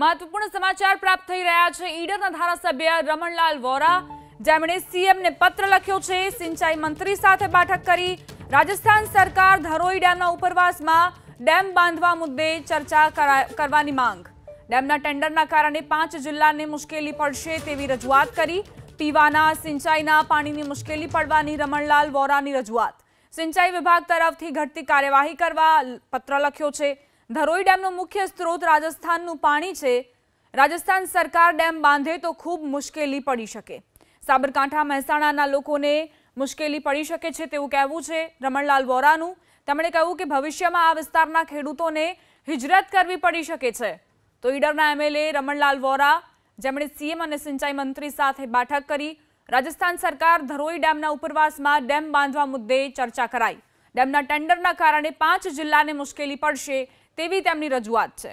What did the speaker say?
મહત્વપૂર્ણ સમાચાર પ્રાપ્ત થઈ રહ્યા છે ઈડરના ધારાસભ્ય રમણલાલ વોરા જેમણે સીએમને પત્ર લખ્યો છે સિંચાઈ મંત્રી સાથે બેઠક કરી રાજસ્થાન સરકાર ધરોઈ ડેમના ઉપરવાસમાં ડેમ બાંધવા મુદ્દે ચર્ચા કરવાની માંગ ડેમના ટેન્ડરના કારણે પાંચ જિલ્લાને મુશ્કેલી પડશે તેવી રજૂઆત કરી પીવાના સિંચાઈના પાણીની મુશ્કેલી પડવાની રમણલાલ વોરાની રજૂઆત સિંચાઈ વિભાગ તરફથી ઘટતી કાર્યવાહી કરવા પત્ર લખ્યો છે ધરોઈ ડેમનો મુખ્ય સ્ત્રોત રાજસ્થાનનું પાણી છે રાજસ્થાન સરકાર ડેમ બાંધે તો ખૂબ મુશ્કેલી પડી શકે સાબરકાંઠા મહેસાણાના લોકોને મુશ્કેલી પડી શકે છે તેવું કહેવું છે રમણલાલ વોરાનું તેમણે કહ્યું કે ભવિષ્યમાં આ વિસ્તારના ખેડૂતોને હિજરત કરવી પડી શકે છે તો ઈડરના એમએલએ રમણલાલ વોરા જેમણે સીએમ અને સિંચાઈ મંત્રી સાથે બેઠક કરી રાજસ્થાન સરકાર ધરોઈ ડેમના ઉપરવાસમાં ડેમ બાંધવા મુદ્દે ચર્ચા કરાઈ ડેમના ટેન્ડરના કારણે પાંચ જિલ્લાને મુશ્કેલી પડશે તેવી તેમની રજૂઆત છે